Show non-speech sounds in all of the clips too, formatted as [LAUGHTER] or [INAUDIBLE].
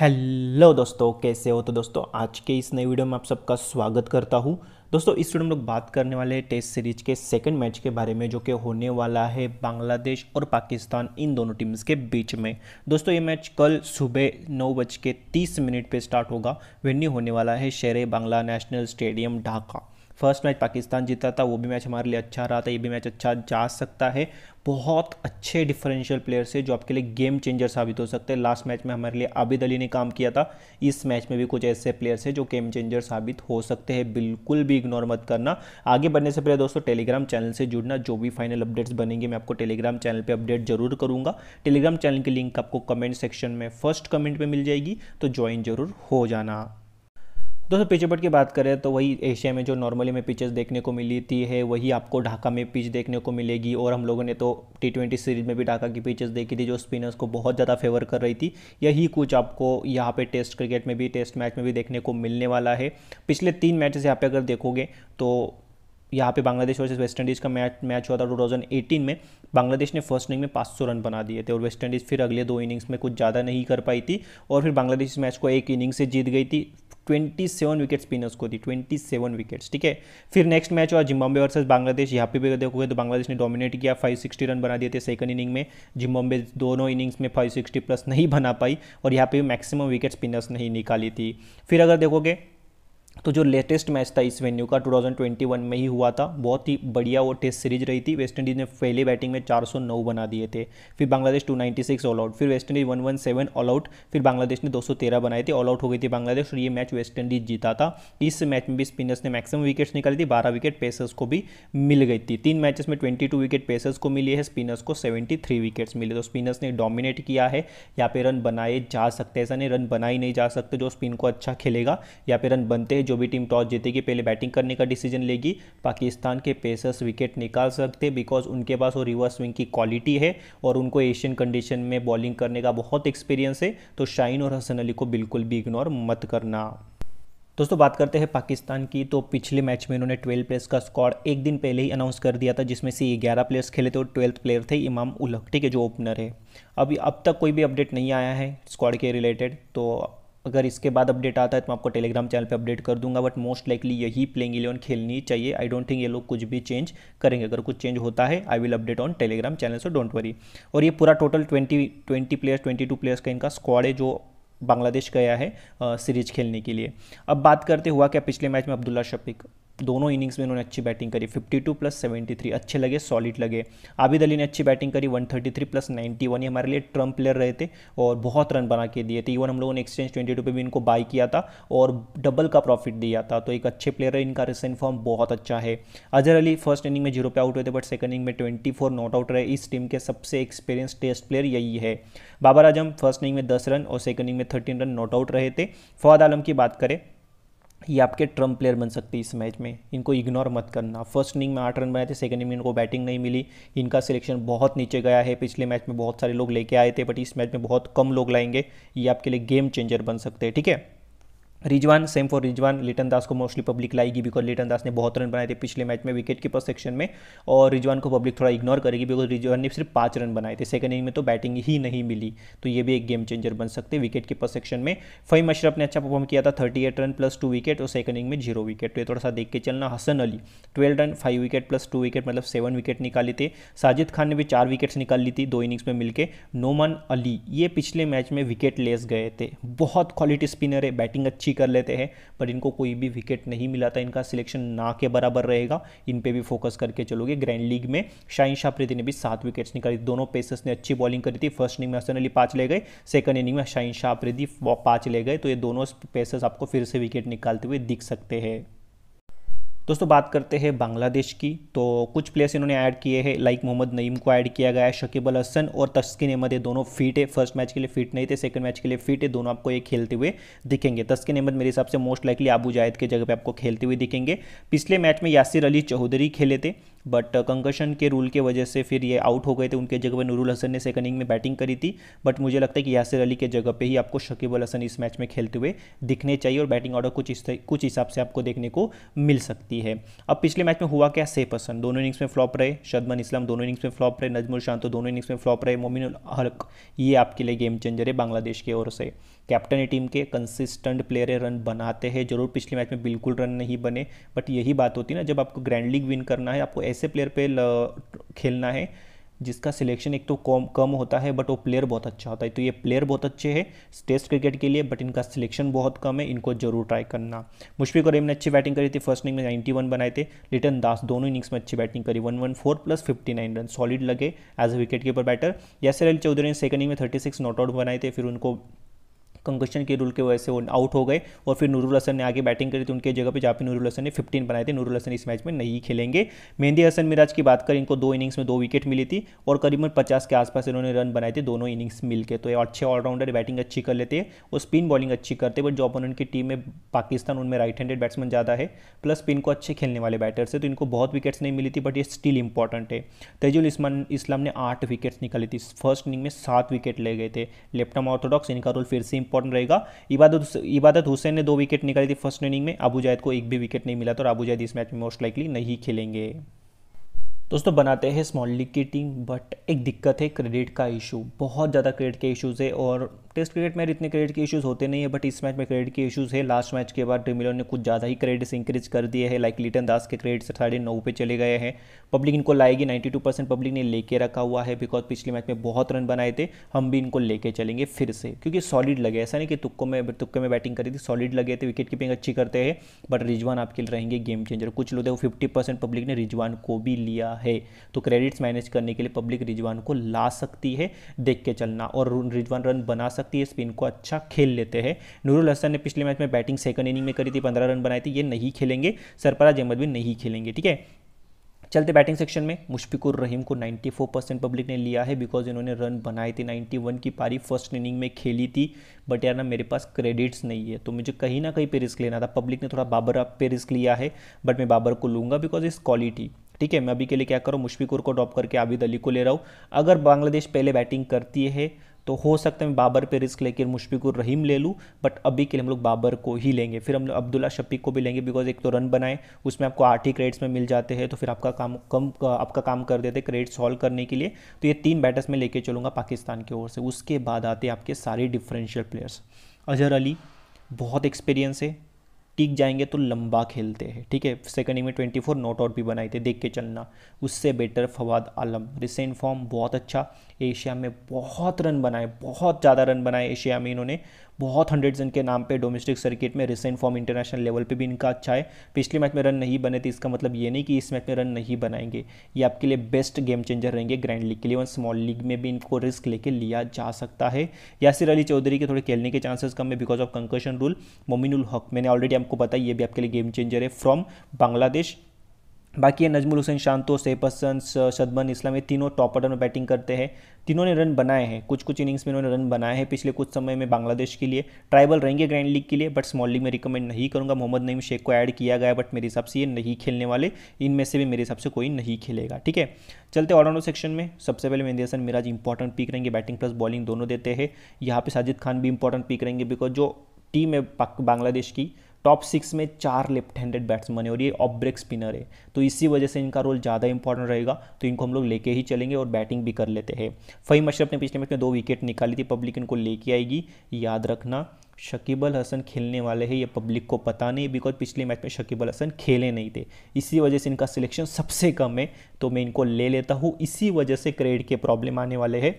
hello दोस्तों कैसे हो तो दोस्तों आज के इस नए वीडियो में आप सबका स्वागत करता हूँ दोस्तों इस वीडियो में लोग बात करने वाले हैं टेस्ट सीरीज के सेकंड मैच के बारे में जो कि होने वाला है बांग्लादेश और पाकिस्तान इन दोनों टीम्स के बीच में दोस्तों ये मैच कल सुबह नौ बज के तीस मिनट पर स्टार्ट होगा वेन्यू होने वाला है Sher Bangla national stadium Dhaka first match Pakistan जीता था वो भी मैच हमारे लिए अच्छा रहा था ये भी मैच अच्छा जा सकता है बहुत अच्छे डिफरेंशियल प्लेयर्स है जो आपके लिए गेम चेंजर साबित हो सकते हैं लास्ट मैच में हमारे लिए आबिद अली ने काम किया था इस मैच में भी कुछ ऐसे प्लेयर्स हैं जो गेम चेंजर साबित हो सकते हैं बिल्कुल भी इग्नोर मत करना आगे बढ़ने से पहले दोस्तों टेलीग्राम चैनल से जुड़ना जो भी फाइनल अपडेट्स बनेंगे मैं आपको टेलीग्राम चैनल पर अपडेट जरूर करूँगा टेलीग्राम चैनल की लिंक आपको कमेंट सेक्शन में फर्स्ट कमेंट में मिल जाएगी तो ज्वाइन जरूर हो जाना दोस्तों पिच बट की बात करें तो वही एशिया में जो नॉर्मली में पिचेस देखने को मिलती है वही आपको ढाका में पिच देखने को मिलेगी और हम लोगों ने तो टी ट्वेंटी सीरीज में भी ढाका की पिचेस देखी थी जो स्पिनर्स को बहुत ज़्यादा फेवर कर रही थी यही कुछ आपको यहाँ पे टेस्ट क्रिकेट में भी टेस्ट मैच में भी देखने को मिलने वाला है पिछले तीन मैचेस यहाँ पे अगर देखोगे तो यहाँ पे बांग्लादेश वर्सेस वेस्ट इंडीज़ का मैच मैच हुआ था 2018 में बांग्लादेश ने फर्स्ट इनिंग में 500 रन बना दिए थे और वेस्ट इंडीज़ फिर अगले दो इनिंग्स में कुछ ज़्यादा नहीं कर पाई थी और फिर बांग्लादेश इस मैच को एक इनिंग से जीत गई थी ट्वेंटी सेवन विकेट्स स्पिनर्स को दी ट्वेंटी सेवन विकेट्स ठीक है फिर नेक्स्ट मैच हुआ जिम्बाबे वर्सेस बांग्लादेश यहाँ पे भी देखोगे तो बांग्लादेश ने डोमिनेट किया फाइव सिक्सटी रन बना दिए थे सेकंड इनिंग में जिम्बाबे दोनों इनिंग्स में फाइव सिक्सटी प्लस नहीं बना पाई और यहाँ पे मैक्सिमम विकेट स्पिनर्स नहीं निकाली थी फिर अगर देखोगे तो जो लेटेस्ट मैच था इस वेन्यू का 2021 में ही हुआ था बहुत ही बढ़िया वो टेस्ट सीरीज रही थी वेस्ट इंडीज़ ने पहले बैटिंग में 409 बना दिए थे फिर बांग्लादेश 296 ऑल आउट फिर वेस्ट इंडीज़ 117 ऑल आउट फिर बांग्लादेश ने 213 बनाए थे ऑल आउट हो गई थी बांग्लादेश और ये मैच वेस्ट इंडीज़ जीता था इस मैच में भी स्पिनर्स ने मैक्सिमम विकेट्स निकाली थी बारह विकेट पेसर्स को भी मिल गई थी तीन मैचेस में ट्वेंटी विकेट पेसर्स को मिली है स्पिनर्स को सेवेंटी विकेट्स मिले तो स्पिनर्स ने डोमिनेट किया है या पे रन बनाए जा सकते ऐसा नहीं रन बनाए नहीं जा सकते जो स्पिन को अच्छा खेलेगा या पे रन बनते हैं जो भी टीम टॉस जीतेगी पहले बैटिंग करने का डिसीजन लेगी पाकिस्तान के पेसर्स विकेट निकाल सकते बिकॉज उनके पास वो रिवर्स स्विंग की क्वालिटी है और उनको एशियन कंडीशन में बॉलिंग करने का बहुत एक्सपीरियंस है तो शाइन और हसन अली को बिल्कुल भी इग्नोर मत करना दोस्तों बात करते हैं पाकिस्तान की तो पिछले मैच में इन्होंने 12 प्लेयर्स का स्कॉड एक दिन पहले ही अनाउंस कर दिया था जिसमें से ग्यारह प्लेयर्स खेले थे और ट्वेल्थ प्लेयर थे इमाम उलहटी के जो ओपनर है अभी अब तक कोई भी अपडेट नहीं आया है स्क्वाड के रिलेटेड तो अगर इसके बाद अपडेट आता है तो मैं आपको टेलीग्राम चैनल पे अपडेट कर दूंगा बट मोस्ट लाइकली यही प्लेइंग इलेवन खेलनी चाहिए आई डोंट थिंक ये लोग कुछ भी चेंज करेंगे अगर कुछ चेंज होता है I will update on Telegram channel so don't worry और ये पूरा total twenty twenty players twenty two players का इनका स्क्वाड है जो बांग्लादेश गया है सीरीज खेलने के लिए अब बात करते हुआ क्या पिछले मैच में अब्दुल्ला शफीक दोनों इनिंग्स में उन्होंने अच्छी बैटिंग करी 52 प्लस 73 अच्छे लगे सॉलिड लगे आबिद अली ने अच्छी बैटिंग करी 133 प्लस 91 ये हमारे लिए ट्रम्प प्लेयर रहे थे और बहुत रन बना के दिए थे इवन हम लोगों ने एक्सचेंज 22 पे भी इनको बाय किया था और डबल का प्रॉफिट दिया था तो एक अच्छे प्लेयर है इनका रिसेंट फॉर्म बहुत अच्छा है अजहर अली फर्स्ट इनिंग में जीरो पे आउट हुए थे बट सेकंड इनिंग में ट्वेंटी नॉट आउट रहे इस टीम के सबसे एक्सपीरियंस टेस्ट प्लेयर यही है बाबर आजम फर्स्ट इनिंग में दस रन और सेकंड इनिंग में थर्टीन रन नॉट आउट रहे थे फवाद आलम की बात करें ये आपके ट्रम प्लेयर बन सकते हैं इस मैच में इनको इग्नोर मत करना फर्स्ट इनिंग में आठ रन बनाए थे सेकंड इनिंग में इनको बैटिंग नहीं मिली इनका सिलेक्शन बहुत नीचे गया है पिछले मैच में बहुत सारे लोग लेके आए थे बट इस मैच में बहुत कम लोग लाएंगे ये आपके लिए गेम चेंजर बन सकते हैं ठीक है रिजवान सेम फॉर रिजवान लिटन दास को मोस्टली पब्लिक लाएगी बिकॉज लिटन दास ने बहुत रन बनाए थे पिछले मैच में विकेट कीपर सेक्शन में और रिजवान को पब्लिक थोड़ा इग्नोर करेगी बिकॉज रिजवान ने सिर्फ पाँच रन बनाए थे सेकंड इनिंग में तो बैटिंग ही नहीं मिली तो ये भी एक गेम चेंजर बन सकते विकेट कीपर सेक्शन में फई अशरफ ने अच्छा परफॉर्म किया था thirty eight run plus two wicket और सेकंड इनिंग में जीरो विकेट तो ये थोड़ा सा देख के चलना Hasan Ali twelve run five wicket plus two wicket मतलब सेवन विकेट निकाले थे साजिद खान ने भी चार विकेट्स निकाल ली थी दो इनिंग्स में मिलकर नोमन अली ये पिछले मैच में विकेट लेस गए थे बहुत क्वालिटी स्पिनर है बैटिंग अच्छी अच्छी कर लेते हैं पर इनको कोई भी विकेट नहीं मिला था इनका सिलेक्शन ना के बराबर रहेगा इन पर भी फोकस करके चलोगे ग्रैंड लीग में शाहिन शाहप्रीति ने भी सात विकेट्स निकाली दोनों पेसर्स ने अच्छी बॉलिंग करी थी फर्स्ट इनिंग में हसन अली पाँच ले गए सेकंड इनिंग में शाह शाहप्रीति पाँच ले गए तो ये दोनों पेसर्स आपको फिर से विकेट निकालते हुए दिख सकते हैं दोस्तों बात करते हैं बांग्लादेश की तो कुछ प्लेयर्स इन्होंने ऐड किए हैं लाइक मोहम्मद नईम को ऐड किया गया है शकीब अल हसन और तस्किन अहमद ये दोनों फिट है फर्स्ट मैच के लिए फिट नहीं थे सेकंड मैच के लिए फिट है दोनों आपको ये खेलते हुए दिखेंगे तस्किन अहमद मेरे हिसाब से मोस्ट लाइकली आबू जायद के जगह पर आपको खेलते हुए दिखेंगे पिछले मैच में यासिर अली चौधरी खेले थे बट कंकशन uh, के रूल के वजह से फिर ये आउट हो गए थे उनके जगह पर नूरुल हसन ने सेकंड इनिंग में बैटिंग करी थी बट मुझे लगता है कि यासिर अली के जगह पे ही आपको शकीब अल हसन इस मैच में खेलते हुए दिखने चाहिए और बैटिंग ऑर्डर कुछ इस कुछ हिसाब से आपको देखने को मिल सकती है अब पिछले मैच में हुआ क्या सेफ हसन दोनों इनिंग्स में फ्लॉप रहे शदमन इस्लाम दोनों इनिंग्स में फ्लॉप रहे नजमुल शांतो दोनों इनिंग्स में फ्लॉप रहे मोमिन हलक ये आपके लिए गेम चेंजर है बांग्लादेश की ओर से कैप्टन टीम के कंसिस्टेंट प्लेयर है रन बनाते हैं जरूर पिछले मैच में बिल्कुल रन नहीं बने बट यही बात होती है ना जब आपको ग्रैंड लीग विन करना है आपको ऐसे प्लेयर पे खेलना है जिसका सिलेक्शन एक तो कम कम होता है बट वो प्लेयर बहुत अच्छा होता है तो ये प्लेयर बहुत अच्छे हैं टेस्ट क्रिकेट के लिए बट इनका सिलेक्शन बहुत कम है इनको जरूर ट्राई करना मुशफिक और ने अच्छी बैटिंग करी थी फर्स्ट इनिंग में 91 बनाए थे लिटन दास दोनों इनिंग्स में अच्छी बैटिंग करी one four plus nine run solid लगे as a wicket keeper batter Yasir Ali Chaudhary ने सेकंड इनिंग में सिक्स नॉट आउट बनाए थे फिर उनको कंकशन के रूल के वजह से वो आउट हो गए और फिर नूरुल हसन ने आगे बैटिंग करी थी उनके जगह पर जहाँ पे नूरुल हसन ने फिफ्टीन बनाए थे नूरुल हसन इस मैच में नहीं खेलेंगे मेहंदी हसन मिराज की बात करें इनको दो इनिंग्स में दो विकेट मिली थी और करीबन पचास के आसपास इन्होंने रन बनाए थे दोनों इनिंग्स मिलकर तो अच्छे ऑलराउंडर बैटिंग अच्छी कर लेते हैं और स्पिन बॉलिंग अच्छी करते बट जो ओपोनेंट की टीम में पाकिस्तान उनमें राइट हैंडेड बैट्समैन ज़्यादा है प्लस स्पिन को अच्छे खेलने वाले बैटर्स है तो इनको बहुत विकेट्स नहीं मिली थी बट ये स्टिल इंपॉर्टेंट है तेजुल इस्लाम ने आठ विकेट्स निकाली थी फर्स्ट इनिंग में सात विकेट ले गए थे लेफ्ट आर्म ऑर्थोडॉक्स इनका रोल फिर से इंपॉर्टेंट इंपॉर्टेंट रहेगा इबादत इबादत हुसैन ने दो विकेट निकाली थी फर्स्ट इनिंग में अबू जायद को एक भी विकेट नहीं मिला तो अबू जायद इस मैच में मोस्ट लाइकली नहीं खेलेंगे दोस्तों बनाते हैं स्मॉल लीग की टीम बट एक दिक्कत है क्रेडिट का इशू बहुत ज़्यादा क्रेडिट के इशूज़ है और टेस्ट क्रिकेट में इतने क्रेडिट के इश्यूज होते नहीं है बट इस मैच में क्रेडिट के इश्यूज है लास्ट मैच के बाद ड्रीमिलोन ने कुछ ज़्यादा ही क्रेडिट्स इंक्रीज कर दिए हैं लाइक लिटन दास के से साढ़े नौ पे चले गए हैं पब्लिक इनको लाएगी नाइन्टी टू परसेंट पब्लिक ने लेके रखा हुआ है बिकॉज पिछले मैच में बहुत रन बनाए थे हम भी इनको लेके चलेंगे फिर से क्योंकि सॉलिड लगे ऐसा नहीं कि तुक्को में तुक्के में बैटिंग करी थी सॉलिड लगे थे विकेट कीपिंग अच्छी करते हैं बट रिजवान आपके लिए रहेंगे गेम चेंजर कुछ लोग फिफ्टी परसेंट पब्लिक ने रिजवान को भी लिया है तो क्रेडिट्स मैनेज करने के लिए पब्लिक रिजवान को ला सकती है देख के चलना और रिजवान रन बना सकते सकती है स्पिन को अच्छा खेल लेते हैं नूरुल हसन ने पिछले मैच में बैटिंग सेकंड इनिंग में करी थी पंद्रह रन बनाए थे ये नहीं खेलेंगे सरपराज अहमद भी नहीं खेलेंगे ठीक है चलते बैटिंग सेक्शन में मुशफिकुर रहीम को 94 परसेंट पब्लिक ने लिया है बिकॉज इन्होंने रन बनाए थे 91 की पारी फर्स्ट इनिंग में खेली थी बट यार ना मेरे पास क्रेडिट्स नहीं है तो मुझे कहीं ना कहीं पे रिस्क लेना था पब्लिक ने थोड़ा बाबर पे रिस्क लिया है बट मैं बाबर को लूँगा बिकॉज इस क्वालिटी ठीक है मैं अभी के लिए क्या करूँ मुशफिकुर को ड्रॉप करके आबिद अली को ले रहा हूँ अगर बांग्लादेश पहले बैटिंग करती है तो हो सकता है मैं बाबर पे रिस्क लेकर मुशफिकुर रहीम ले लूँ बट अभी के लिए हम लोग बाबर को ही लेंगे फिर हम लोग अब्दुल्ला शफीक को भी लेंगे बिकॉज एक तो रन बनाए उसमें आपको आठ ही क्रेडिट्स में मिल जाते हैं तो फिर आपका काम कम आपका काम कर देते क्रेडिट सॉल्व करने के लिए तो ये तीन बैटर्स में लेके चलूँगा पाकिस्तान की ओर से उसके बाद आते आपके सारे डिफरेंशियल प्लेयर्स अजहर अली बहुत एक्सपीरियंस है टिक जाएंगे तो लंबा खेलते हैं ठीक है सेकंड में ट्वेंटी फोर नॉट आउट भी बनाए थे देख के चलना उससे better Fawad Alam recent form बहुत अच्छा एशिया में बहुत रन बनाए बहुत ज़्यादा रन बनाए एशिया में इन्होंने बहुत हंड्रेड रन के नाम पे डोमेस्टिक सर्किट में रिसेंट फॉर्म इंटरनेशनल लेवल पे भी इनका अच्छा है पिछले मैच में रन नहीं बने थे इसका मतलब ये नहीं कि इस मैच में रन नहीं बनाएंगे ये आपके लिए बेस्ट गेम चेंजर रहेंगे ग्रैंड लीग के लिए वन स्मॉल लीग में भी इनको रिस्क लेके लिया जा सकता है यासिर अली चौधरी के थोड़े खेलने के चांसेस कम है because of concussion rule Mominul Haque मैंने ऑलरेडी आपको बताया ये भी आपके लिए गेम चेंजर है फ्रॉम बांग्लादेश बाकी है नजमुल हुसैन शांतो सेपसन शदमन इस्लाम ये तीनों टॉप ऑर्डर में बैटिंग करते हैं तीनों ने रन बनाए हैं कुछ कुछ इनिंग्स में इन्होंने रन बनाए हैं पिछले कुछ समय में बांग्लादेश के लिए ट्राइबल रहेंगे ग्रैंड लीग के लिए बट स्मॉल लीग में रिकमेंड नहीं करूंगा मोहम्मद नईम शेख को ऐड किया गया बट मेरे हिसाब से ये नहीं खेलने वाले इनमें से भी मेरे हिसाब से कोई नहीं खेलेगा ठीक है चलते ऑलराउंडर सेक्शन में सबसे पहले मेहंदी हसन मिराज इंपॉर्टेंट पिक रहेंगे बैटिंग प्लस बॉलिंग दोनों देते हैं यहाँ पर साजिद खान भी इंपॉर्टेंट पिक रहेंगे बिकॉज जो टीम है बांग्लादेश की टॉप सिक्स में चार लेफ्ट हैंडेड बैट्समैन है और ये ऑफ ब्रेक स्पिनर है तो इसी वजह से इनका रोल ज़्यादा इंपॉर्टेंट रहेगा तो इनको हम लोग लेके ही चलेंगे और बैटिंग भी कर लेते हैं फ़हीम अशरफ ने पिछले मैच में दो विकेट निकाली थी पब्लिक इनको लेके आएगी याद रखना शकीब अल हसन खेलने वाले हैं ये पब्लिक को पता नहीं बिकॉज पिछले मैच में शकीब अल हसन खेले नहीं थे इसी वजह से इनका सिलेक्शन सबसे कम है तो मैं इनको ले लेता हूँ इसी वजह से क्रेड के प्रॉब्लम आने वाले हैं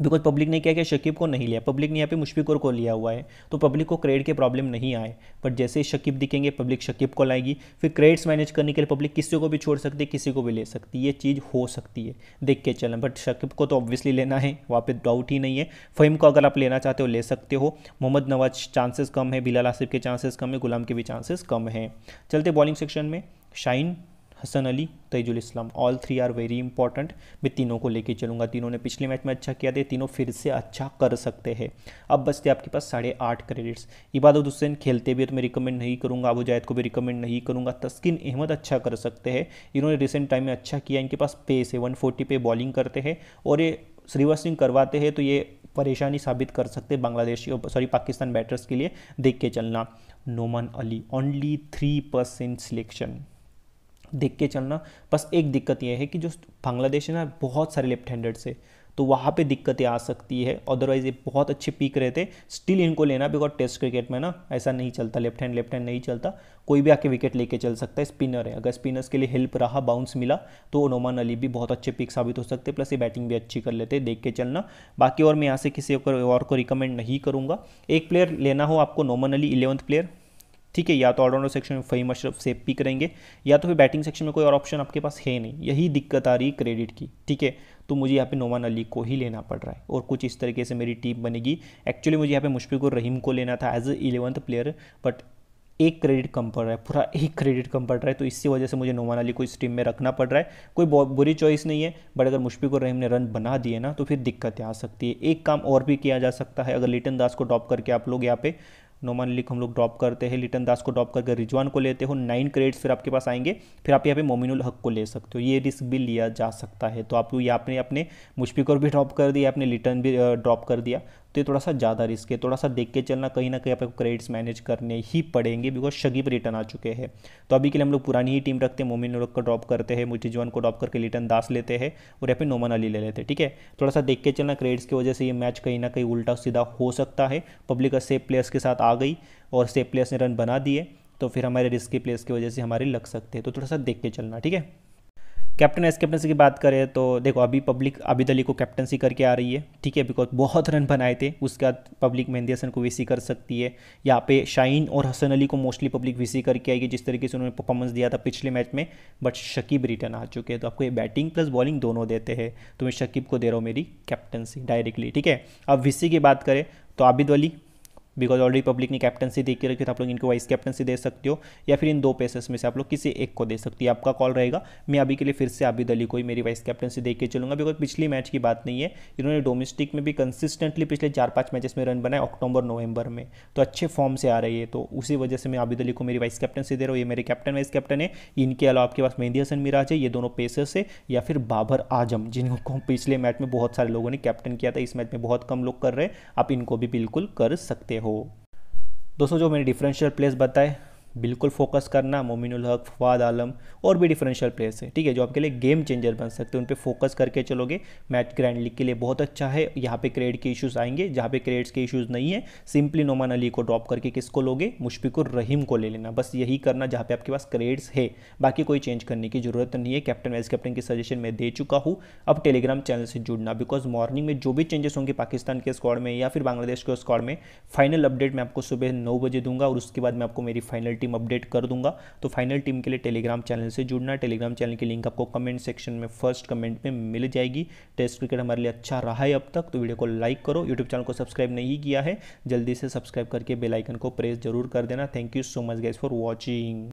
बिकॉज पब्लिक ने क्या किया शकीब को नहीं लिया पब्लिक ने यहाँ पे मुशफिकुर को लिया हुआ है तो पब्लिक को क्रेड के प्रॉब्लम नहीं आए बट जैसे ही शकीब दिखेंगे पब्लिक शकीब को लाएगी फिर क्रेड्स मैनेज करने के लिए पब्लिक किसी को भी छोड़ सकती है किसी को भी ले सकती है ये चीज़ हो सकती है देख के चलें बट शकीब को तो ऑब्वियसली लेना है वहाँ पर डाउट ही नहीं है फहीम को अगर आप लेना चाहते हो ले सकते हो मोहम्मद नवाज चांसेस कम है बिलाल आसिफ के चांसेस कम है गुलाम के भी चांसेस कम हैं चलते बॉलिंग सेक्शन में Shaheen Hasan Ali Taijul Islam all three are very important मैं तीनों को लेके चलूँगा तीनों ने पिछले मैच में अच्छा किया थे तीनों फिर से अच्छा कर सकते हैं अब बचते आपके पास साढ़े आठ क्रेडिट्स इबादत हुसैन खेलते भी है तो मैं रिकमेंड नहीं करूँगा अबू जायद को भी रिकमेंड नहीं करूँगा तस्किन अहमद अच्छा कर सकते हैं इन्होंने रिसेंट टाइम में अच्छा किया इनके पास पेस है वन पे बॉलिंग करते हैं और ये सिंह करवाते हैं तो ये परेशानी साबित कर सकते हैं बांग्लादेशी सॉरी पाकिस्तान बैटर्स के लिए देख के चलना Nauman Ali only three percent selection देख के चलना बस एक दिक्कत यह है कि जो बांग्लादेश है ना बहुत सारे लेफ्ट हैंडेड से तो वहाँ पे दिक्कतें आ सकती है अदरवाइज ये बहुत अच्छे पीक रहते स्टिल इनको लेना बिकॉज टेस्ट क्रिकेट में ना ऐसा नहीं चलता लेफ्ट हैंड लेफ्ट हैंड नहीं चलता कोई भी आके विकेट लेके चल सकता है स्पिनर है अगर स्पिनर्स के लिए हेल्प रहा बाउंस मिला तो नोमान अली भी बहुत अच्छे पिक साबित हो सकते प्लस ये बैटिंग भी अच्छी कर लेते देख के चलना बाकी और मैं यहाँ से किसी और को रिकमेंड नहीं करूँगा एक प्लेयर लेना हो आपको नोमन अली इलेवंथ प्लेयर ठीक है या तो ऑलराउंडर सेक्शन में फ़हीम अशरफ से पिक रहेंगे या तो फिर बैटिंग सेक्शन में कोई और ऑप्शन आपके पास है नहीं यही दिक्कत आ रही क्रेडिट की ठीक है तो मुझे यहाँ पे नोमान अली को ही लेना पड़ रहा है और कुछ इस तरीके से मेरी टीम बनेगी एक्चुअली मुझे यहाँ पे मुशफिक रहीम को लेना था as a eleventh player but एक क्रेडिट कम पड़ रहा है पूरा [LAUGHS] एक क्रेडिट कम पड़ रहा है तो इसी वजह से मुझे नोमान अली को इस टीम में रखना पड़ रहा है कोई बुरी चॉइस नहीं है बट अगर मुशफिकुर रहीम ने रन बना दिए ना तो फिर दिक्कतें आ सकती है एक काम और भी किया जा सकता है अगर लिटन दास को टॉप करके आप लोग यहाँ पे नोमान लिक हम लोग ड्रॉप करते हैं लिटन दास को ड्रॉप करके रिजवान को लेते हो नाइन क्रेडिट्स फिर आपके पास आएंगे फिर आप यहाँ पे मोमिनुल हक को ले सकते हो ये रिस्क भी लिया जा सकता है तो आप ये आपने अपने मुशफिक और भी ड्रॉप कर दिया आपने लिटन भी ड्रॉप कर दिया तो ये थोड़ा सा ज़्यादा रिस्क है थोड़ा सा देख के चलना कहीं ना कहीं आपको क्रेडिट्स मैनेज करने ही पड़ेंगे बिकॉज शगीब रिटर्न आ चुके हैं तो अभी के लिए हम लोग पुरानी ही टीम रखते हैं मोमिन लोग को ड्रॉप करते हैं जीवन को ड्रॉप करके लिटन दास लेते हैं और यहाँ पे नोमन अली ले लेते हैं ठीक है थोड़ा सा देख के चलना क्रेडिट्स की वजह से ये मैच कहीं ना कहीं उल्टा सीधा हो सकता है पब्लिक सेफ प्लेयर्स के साथ आ गई और सेफ प्लेयर्स ने रन बना दिए तो फिर हमारे रिस्की प्लेयर्स की वजह से हमारे लग सकते हैं तो थोड़ा सा देख के चलना ठीक है कैप्टन एस कैप्टनसी की बात करें तो देखो अभी पब्लिक आबिद अली को कैप्टनसी करके आ रही है ठीक है बिकॉज बहुत रन बनाए थे उसके बाद पब्लिक मेहंदी हसन को वीसी कर सकती है यहाँ पे शाइन और हसन अली को मोस्टली पब्लिक वीसी करके आएगी जिस तरीके से उन्होंने परफॉर्मेंस दिया था पिछले मैच में बट शकीब रिटर्न आ चुके हैं तो आपको ये बैटिंग प्लस बॉलिंग दोनों देते हैं तो मैं शकीब को दे रहा हूँ मेरी कैप्टनसी डायरेक्टली ठीक है अब वीसी की बात करें तो Abid Ali because already public ने कैप्टनसी देख के रखी तो आप लोग इनको वाइस कैप्टनसी दे सकते हो या फिर इन दो पेसेस में से आप लोग किसी एक को दे सकती है आपका कॉल रहेगा मैं अभी के लिए फिर से आबिद अली को ही मेरी वाइस कैप्टनसी दे के चलूंगा बिकॉज पिछली मैच की बात नहीं है इन्होंने डोमेस्टिक में भी कंसिस्टेंटली पिछले चार पाँच मैचेस में रन बनाए अक्टूबर नवंबर में तो अच्छे फॉर्म से आ रही है तो उसी वजह से मैं आबिद अली को मेरी वाइस कैप्टनसी दे रहा हूँ ये मेरे कैप्टन वाइस कैप्टन है इनके अलावा आपके पास मेहंदी हसन मिराज है ये दोनों पेसेस है या फिर बाबर आजम जिनको पिछले मैच में बहुत सारे लोगों ने कैप्टन किया था इस मैच में बहुत कम लोग कर रहे हैं आप इनको भी बिल्कुल कर सकते हो हो दोस्तों जो मैंने डिफरेंशियल प्लेस बताए बिल्कुल फोकस करना मोमिनुल हक फवाद आलम और भी डिफरेंशियल प्लेयर्स हैं ठीक है जो आपके लिए गेम चेंजर बन सकते हैं उन पर फोकस करके चलोगे मैच ग्रैंड लीग के लिए बहुत अच्छा है यहाँ पे क्रेड के इश्यूज आएंगे जहाँ पे क्रेड्स के इश्यूज नहीं है सिंपली नोमान अली को ड्रॉप करके किसको लोगे मुशफिकुर रहीम को ले लेना बस यही करना जहाँ पे आपके पास क्रेड्स है बाकी कोई चेंज करने की जरूरत नहीं है कैप्टन वाइस कैप्टन की सजेशन मैं दे चुका हूँ अब टेलीग्राम चैनल से जुड़ना बिकॉज मॉर्निंग में जो भी चेंजेस होंगे पाकिस्तान के स्क्वाड में या फिर बांग्लादेश के स्क्वाड में फाइनल अपडेट मैं आपको सुबह नौ बजे दूंगा और उसके बाद मैं आपको मेरी फाइनल टीम अपडेट कर दूंगा तो फाइनल टीम के लिए टेलीग्राम चैनल से जुड़ना टेलीग्राम चैनल की लिंक आपको कमेंट सेक्शन में फर्स्ट कमेंट में मिल जाएगी टेस्ट क्रिकेट हमारे लिए अच्छा रहा है अब तक तो वीडियो को लाइक करो यूट्यूब चैनल को सब्सक्राइब नहीं किया है जल्दी से सब्सक्राइब करके बेलाइकन को प्रेस जरूर कर देना thank you so much guys for watching